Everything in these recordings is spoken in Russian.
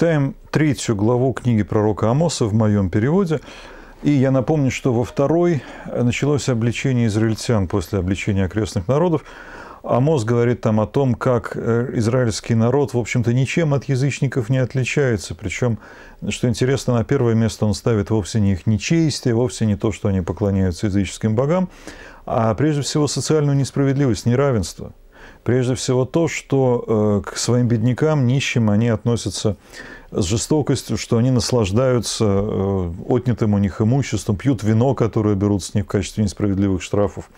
читаем третью главу книги пророка Амоса в моем переводе. И я напомню, что во второй началось обличение израильтян после обличения окрестных народов. Амос говорит там о том, как э, израильский народ, в общем-то, ничем от язычников не отличается. Причем, что интересно, на первое место он ставит вовсе не их нечестие, вовсе не то, что они поклоняются языческим богам, а прежде всего социальную несправедливость, неравенство – Прежде всего то, что э, к своим беднякам, нищим они относятся с жестокостью, что они наслаждаются э, отнятым у них имуществом, пьют вино, которое берут с них в качестве несправедливых штрафов.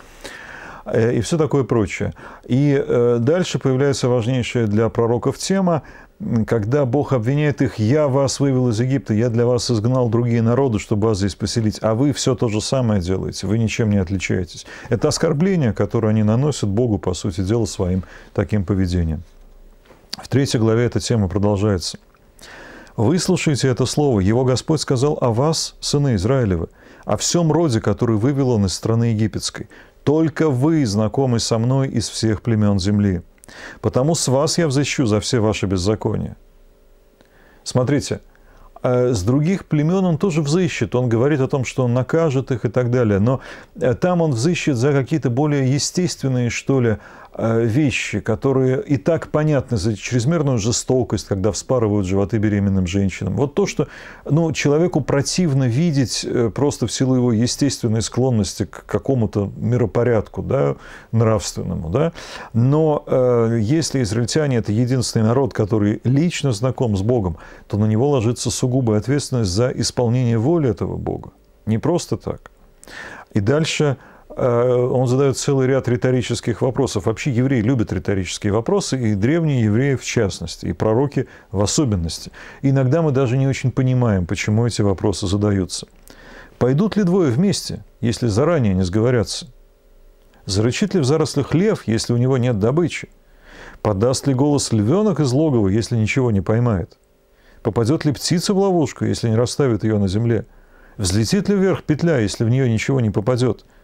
Э, и все такое прочее. И э, дальше появляется важнейшая для пророков тема, когда Бог обвиняет их, «Я вас вывел из Египта, я для вас изгнал другие народы, чтобы вас здесь поселить, а вы все то же самое делаете, вы ничем не отличаетесь». Это оскорбление, которое они наносят Богу, по сути дела, своим таким поведением. В третьей главе эта тема продолжается. «Выслушайте это слово, его Господь сказал о вас, сыны Израилевы, о всем роде, который вывел он из страны египетской, только вы знакомы со мной из всех племен земли. Потому с вас я взыщу за все ваши беззакония. Смотрите, а с других племен он тоже взыщет. Он говорит о том, что он накажет их и так далее. Но э, там он взыщет за какие-то более естественные, что ли, Э, вещи, которые и так понятны за чрезмерную жестокость, когда вспарывают животы беременным женщинам. Вот то, что ну, человеку противно видеть э, просто в силу его естественной склонности к какому-то миропорядку да, нравственному. Да? Но э, если израильтяне – это единственный народ, который лично знаком с Богом, то на него ложится сугубая ответственность за исполнение воли этого Бога. Не просто так. И дальше – Э, он задает целый ряд риторических вопросов. Вообще евреи любят риторические вопросы, и древние евреи в частности, и пророки в особенности. Иногда мы даже не очень понимаем, почему эти вопросы задаются. Пойдут ли двое вместе, если заранее не сговорятся? Зарычит ли в зарослях лев, если у него нет добычи? Подаст ли голос львенок из логова, если ничего не поймает? Попадет ли птица в ловушку, если не расставит ее на земле? Взлетит ли вверх петля, если в нее ничего не попадет? –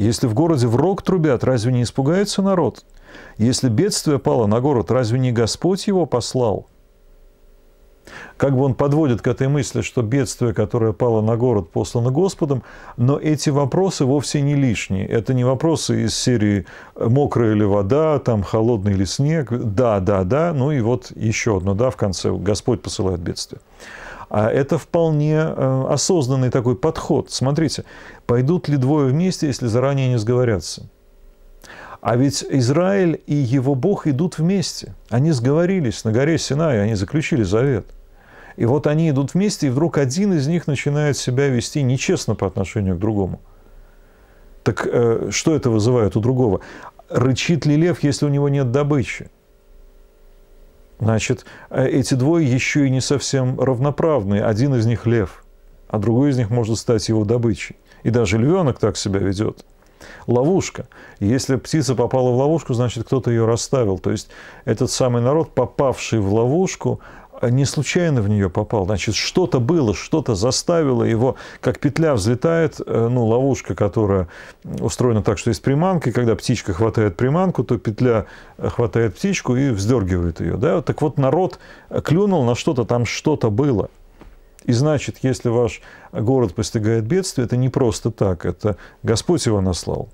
если в городе в рог трубят, разве не испугается народ? Если бедствие пало на город, разве не Господь его послал? Как бы он подводит к этой мысли, что бедствие, которое пало на город, послано Господом, но эти вопросы вовсе не лишние. Это не вопросы из серии «мокрая ли вода», там «холодный ли снег», «да, да, да», ну и вот еще одно «да» в конце «Господь посылает бедствие». А это вполне э, осознанный такой подход. Смотрите, пойдут ли двое вместе, если заранее не сговорятся? А ведь Израиль и его Бог идут вместе. Они сговорились на горе Синай, они заключили завет. И вот они идут вместе, и вдруг один из них начинает себя вести нечестно по отношению к другому. Так э, что это вызывает у другого? Рычит ли лев, если у него нет добычи? Значит, э, эти двое еще и не совсем равноправные. Один из них лев, а другой из них может стать его добычей. И даже львенок так себя ведет. Ловушка. Если птица попала в ловушку, значит, кто-то ее расставил. То есть этот самый народ, попавший в ловушку, не случайно в нее попал. Значит, что-то было, что-то заставило его, как петля взлетает, э, ну, ловушка, которая устроена так, что есть приманка, и когда птичка хватает приманку, то петля э, хватает птичку и вздергивает ее. Да? Так вот, народ клюнул на что-то, там что-то было. И значит, если ваш город постигает бедствие, это не просто так, это Господь его наслал.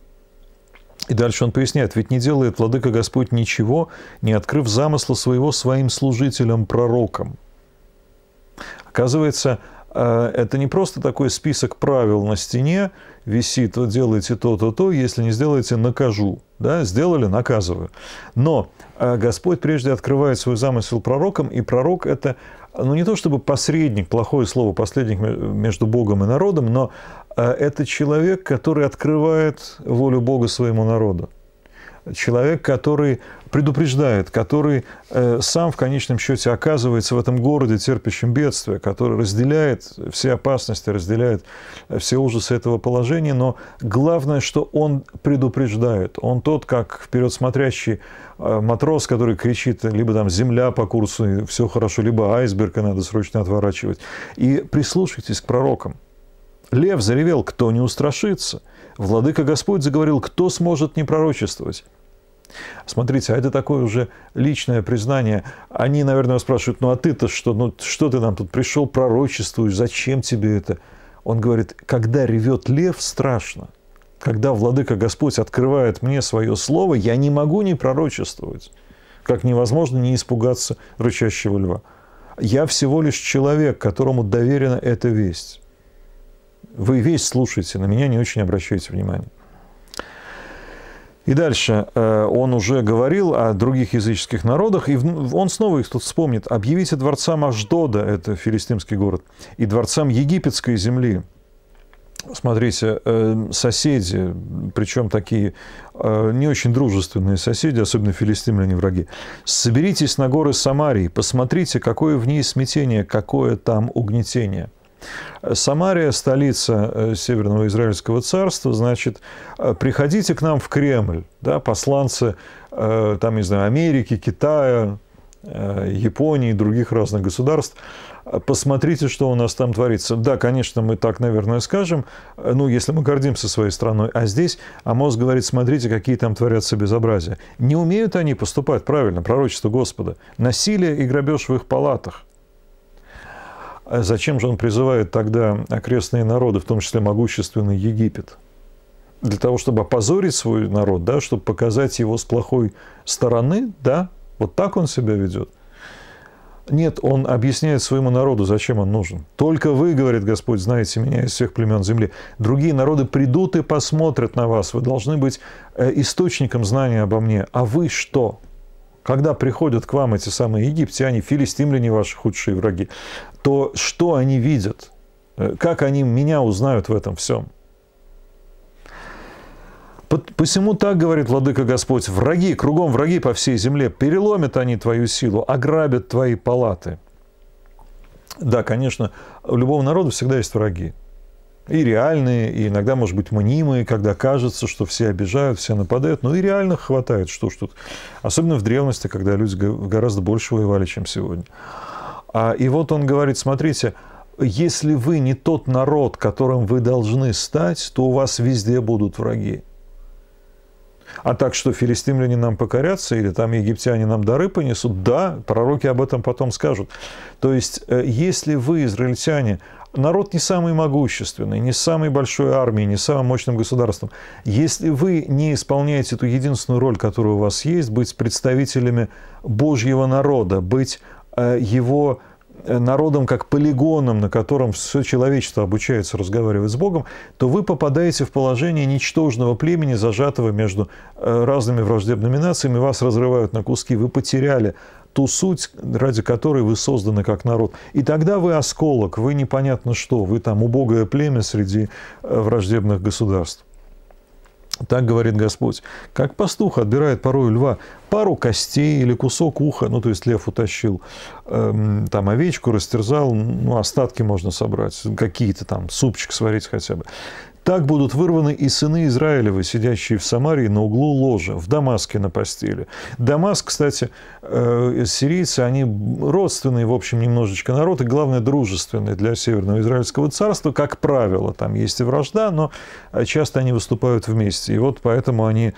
И дальше он поясняет, ведь не делает Владыка Господь ничего, не открыв замысла своего своим служителям-пророкам. Оказывается, э, это не просто такой список правил на стене, висит, вот делайте то-то, то, если не сделаете, накажу. Да, сделали, наказываю. Но э, Господь прежде открывает свой замысел пророкам, и пророк – это ну, не то чтобы посредник, плохое слово, посредник между Богом и народом, но а это человек, который открывает волю Бога своему народу. Человек, который предупреждает, который э, сам в конечном счете оказывается в этом городе, терпящем бедствие, который разделяет все опасности, разделяет э, все ужасы этого положения, но главное, что он предупреждает. Он тот, как вперед смотрящий э, матрос, который кричит, либо там земля по курсу, и все хорошо, либо айсберг, и надо срочно отворачивать. И прислушайтесь к пророкам. Лев заревел, кто не устрашится. Владыка Господь заговорил, кто сможет не пророчествовать. Смотрите, а это такое уже личное признание. Они, наверное, спрашивают, ну а ты-то что? Ну что ты нам тут пришел, пророчествуешь, зачем тебе это? Он говорит, когда ревет лев, страшно. Когда Владыка Господь открывает мне свое слово, я не могу не пророчествовать. Как невозможно не испугаться рычащего льва. Я всего лишь человек, которому доверена эта весть. Вы весь слушаете, на меня не очень обращаете внимание. И дальше э, он уже говорил о других языческих народах, и он снова их тут вспомнит. «Объявите дворцам Аждода» — это филистимский город, — «и дворцам египетской земли». Смотрите, э, соседи, причем такие э, не очень дружественные соседи, особенно филистимляне враги, «соберитесь на горы Самарии, посмотрите, какое в ней смятение, какое там угнетение». Самария – столица э, Северного Израильского царства, значит, э, приходите к нам в Кремль, да, посланцы, э, там, не знаю, Америки, Китая, Японии и других разных государств, посмотрите, что у нас там творится. Да, конечно, мы так, наверное, скажем, ну, если мы гордимся своей страной, а здесь Амос говорит, смотрите, какие там творятся безобразия. Не умеют они поступать правильно, пророчество Господа. Насилие и грабеж в их палатах – а зачем же он призывает тогда окрестные народы, в том числе могущественный Египет? Для того, чтобы опозорить свой народ, да, чтобы показать его с плохой стороны, да, вот так он себя ведет. Нет, он объясняет своему народу, зачем он нужен. Только вы, говорит Господь, знаете меня из всех племен земли. Другие народы придут и посмотрят на вас. Вы должны быть э, источником знания обо мне. А вы что? Когда приходят к вам эти самые египтяне, филистимляне, ваши худшие враги, то что они видят? Э, как они меня узнают в этом всем? Посему так говорит Владыка Господь, враги, кругом враги по всей земле, переломят они твою силу, ограбят твои палаты. Да, конечно, у любого народа всегда есть враги. И реальные, и иногда, может быть, мнимые, когда кажется, что все обижают, все нападают. Но и реальных хватает, что ж тут. Особенно в древности, когда люди гораздо больше воевали, чем сегодня. А, и вот он говорит, смотрите, если вы не тот народ, которым вы должны стать, то у вас везде будут враги. А так что филистимляне нам покорятся или там египтяне нам дары понесут? Да, пророки об этом потом скажут. То есть, э, если вы, израильтяне, народ не самый могущественный, не самой большой армией, не самым мощным государством, если вы не исполняете ту единственную роль, которая у вас есть, быть представителями Божьего народа, быть Э, его э, народом как полигоном, на котором все человечество обучается разговаривать с Богом, то вы попадаете в положение ничтожного племени, зажатого между э, разными враждебными нациями, вас разрывают на куски, вы потеряли ту суть, ради которой вы созданы как народ. И тогда вы осколок, вы непонятно что, вы там убогое племя среди враждебных государств. Так говорит Господь. Как пастух отбирает порой льва пару костей или кусок уха, ну, то есть лев утащил, эм, там овечку растерзал, ну, остатки можно собрать, какие-то там, супчик сварить хотя бы. Так будут вырваны и сыны Израилевы, сидящие в Самарии на углу ложа, в Дамаске на постели. Дамаск, кстати, э, сирийцы, они родственные, в общем, немножечко народ, и главное, дружественные для Северного Израильского царства, как правило. Там есть и вражда, но часто они выступают вместе. И вот поэтому они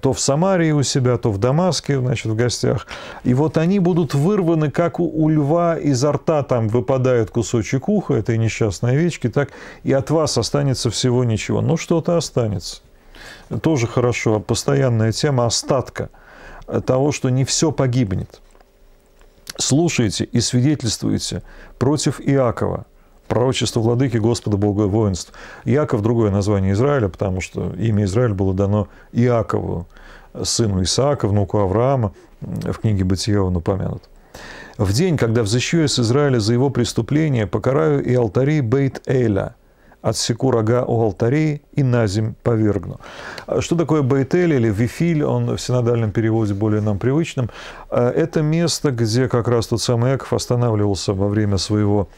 то в Самарии у себя, то в Дамаске, значит, в гостях. И вот они будут вырваны, как у, у льва изо рта там выпадает кусочек уха этой несчастной овечки, так и от вас останется всего ничего, ничего. Ну, что-то останется. Тоже хорошо, постоянная тема остатка того, что не все погибнет. Слушайте и свидетельствуйте против Иакова, пророчество владыки Господа Бога воинств. Иаков – другое название Израиля, потому что имя Израиль было дано Иакову, сыну Исаака, внуку Авраама, в книге Бытия он упомянут. «В день, когда взыщу я с Израиля за его преступление, покараю и алтари Бейт-Эля, отсеку рога у алтарей и на земь повергну. А что такое Бейтель или Вифиль, он в синодальном переводе более нам привычным, а, это место, где как раз тот самый Эков останавливался во время своего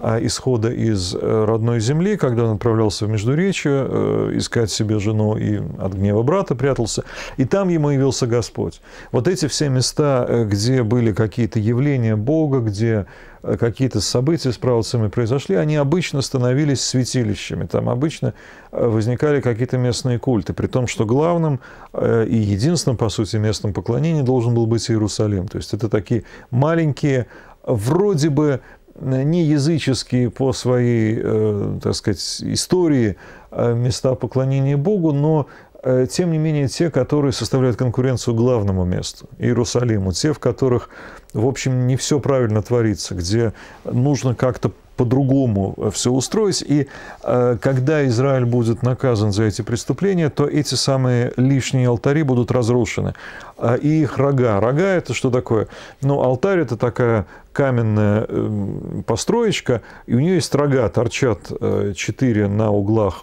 а, исхода из э, родной земли, когда он отправлялся в Междуречье э, искать себе жену и от гнева брата прятался, и там ему явился Господь. Вот эти все места, э, где были какие-то явления Бога, где Э, какие-то события с правоцами произошли, они обычно становились святилищами. Там обычно э, возникали какие-то местные культы, при том, что главным э, и единственным, по сути, местом поклонения должен был быть Иерусалим. То есть это такие маленькие, вроде бы не языческие по своей, так сказать, истории места поклонения Богу, но Э, тем не менее, те, которые составляют конкуренцию главному месту, Иерусалиму, те, в которых, в общем, не все правильно творится, где нужно как-то по-другому э, все устроить. И э, когда Израиль будет наказан за эти преступления, то эти самые лишние алтари будут разрушены. А и их рога. Рога – это что такое? Ну, алтарь – это такая каменная э, эм, построечка, и у нее есть рога, торчат четыре на углах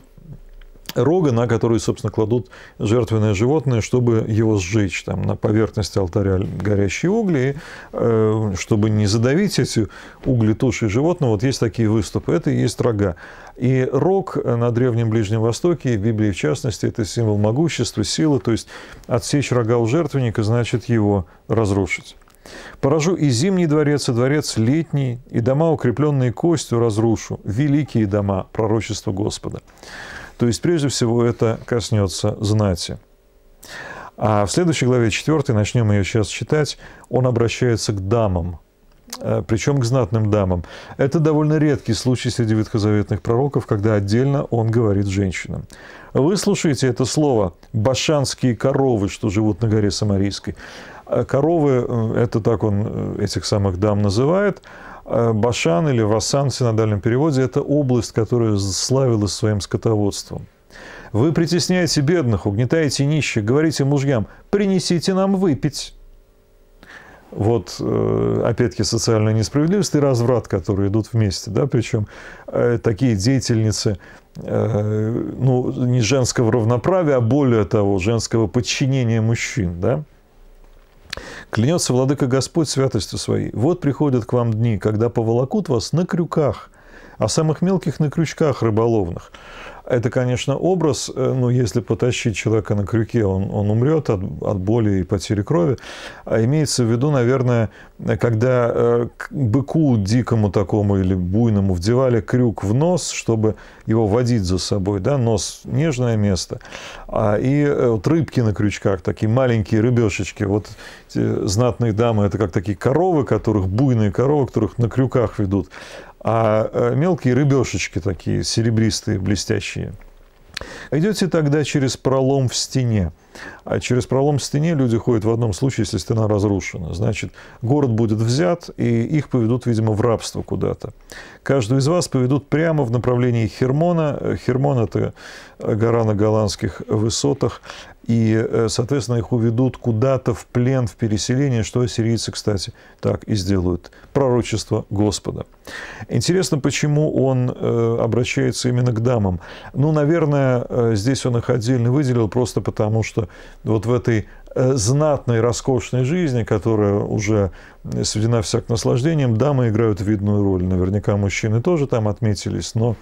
рога, на который, собственно, кладут жертвенное животное, чтобы его сжечь. Там на поверхности алтаря горящие угли, и, э, чтобы не задавить эти угли туши животного, вот есть такие выступы. Это и есть рога. И рог на Древнем Ближнем Востоке, в Библии в частности, это символ могущества, силы. То есть отсечь рога у жертвенника значит его разрушить. Поражу и зимний дворец, и дворец летний, и дома, укрепленные костью, разрушу. Великие дома, пророчество Господа. То есть, прежде всего, это коснется знати. А в следующей главе 4, начнем ее сейчас читать, он обращается к дамам, э, причем к знатным дамам. Это довольно редкий случай среди ветхозаветных пророков, когда отдельно он говорит женщинам. Вы слушаете это слово «башанские коровы, что живут на горе Самарийской». Э, коровы, э, это так он этих самых дам называет – Э, Башан или Васан в синодальном переводе – это область, которая славилась своим скотоводством. Вы притесняете бедных, угнетаете нищих, говорите мужьям, принесите нам выпить. Вот, э, опять-таки, социальная несправедливость и разврат, которые идут вместе, да, причем э, такие деятельницы, ну, не женского равноправия, а более того, женского подчинения мужчин, да, Клянется владыка Господь святостью своей. Вот приходят к вам дни, когда поволокут вас на крюках, а самых мелких на крючках рыболовных. Это, конечно, образ, э, но если потащить человека на крюке, он, он умрет от, от боли и потери крови. А имеется в виду, наверное, когда э, быку дикому такому или буйному вдевали крюк в нос, чтобы его водить за собой, да, нос – нежное место. А, и э, вот рыбки на крючках, такие маленькие рыбешечки, вот знатные дамы – это как такие коровы, которых буйные коровы, которых на крюках ведут а э, мелкие рыбешечки такие, серебристые, блестящие. Идете тогда через пролом в стене. А через пролом в стене люди ходят в одном случае, если стена разрушена. Значит, город будет взят, и их поведут, видимо, в рабство куда-то. Каждую из вас поведут прямо в направлении Хермона. Хермон – это гора на голландских высотах. И, э, соответственно, их уведут куда-то в плен, в переселение, что ассирийцы, кстати, так и сделают. Пророчество Господа. Интересно, почему он э, обращается именно к дамам. Ну, наверное, э, здесь он их отдельно выделил просто потому, что Э, вот в этой э, знатной, роскошной жизни, которая уже сведена вся к наслаждениям, дамы играют видную роль. Наверняка мужчины тоже там отметились, но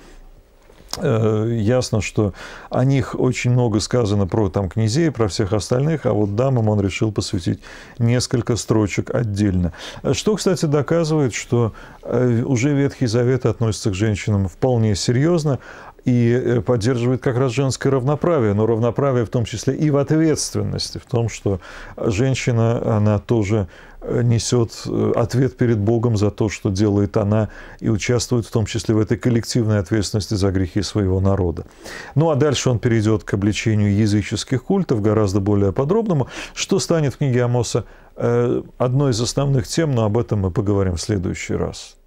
э, ясно, что о них очень много сказано про там князей, про всех остальных, а вот дамам он решил посвятить несколько строчек отдельно. Что, кстати, доказывает, что уже Ветхий Завет относится к женщинам вполне серьезно, и э, поддерживает как раз женское равноправие, но равноправие в том числе и в ответственности, в том, что женщина, она тоже э, несет э, ответ перед Богом за то, что делает она, и участвует в том числе в этой коллективной ответственности за грехи своего народа. Ну а дальше он перейдет к обличению языческих культов, гораздо более подробному, что станет в книге Амоса одной из основных тем, но об этом мы поговорим в следующий раз.